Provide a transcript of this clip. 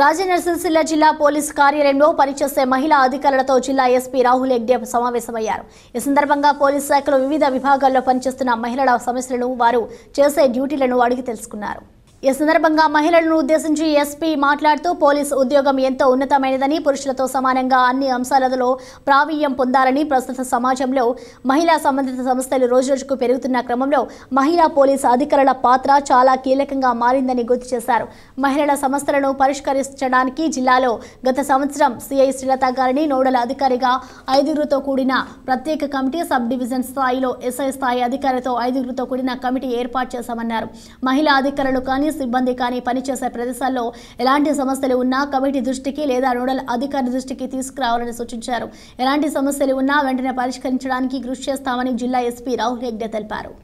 రాజనరసింహసిల్ల జిల్లా పోలీస్ కార్యాలయంలో పనిచేసే మహిళా అధికారులతో జిల్లా ఎస్పీ రాహుల్ ఎగ్డే సమావేశమయ్యారు ఈ సందర్భంగా పోలీస్ శాఖలో వివిధ విభాగాల్లో పనిచేస్తున్న మహిళల సమస్యలను వారు చేసే డ్యూటీలను అడిగి తెలుసుకున్నారు ఈ సందర్భంగా మహిళలను ఉద్దేశించి ఎస్పీ మాట్లాడుతూ పోలీసు ఉద్యోగం ఎంతో ఉన్నతమైనదని పురుషులతో సమానంగా అన్ని అంశాలలో ప్రావీణ్యం పొందాలని ప్రస్తుత సమాజంలో మహిళా సంబంధిత సంస్థలు రోజురోజుకు పెరుగుతున్న క్రమంలో మహిళా పోలీసు అధికారుల పాత్ర చాలా కీలకంగా మారిందని గుర్తు చేశారు మహిళల సమస్యలను పరిష్కరించడానికి జిల్లాలో గత సంవత్సరం సిఐ శ్రీలత గారిని నోడల్ అధికారిగా ఐదుగురుతో కూడిన ప్రత్యేక కమిటీ సబ్ డివిజన్ స్థాయిలో ఎస్ఐ స్థాయి అధికారితో ఐదుగురితో కూడిన కమిటీ ఏర్పాటు చేశామన్నారు మహిళా అధికారులు కానీ సిబ్బంది కానీ పనిచేసే ప్రదేశాల్లో ఎలాంటి సమస్యలు ఉన్నా కమిటీ దృష్టికి లేదా నోడల్ అధికారి దృష్టికి తీసుకురావాలని సూచించారు ఎలాంటి సమస్యలు ఉన్నా వెంటనే పరిష్కరించడానికి కృషి చేస్తామని జిల్లా ఎస్పీ రాహుల్ హెగ్డే తెలిపారు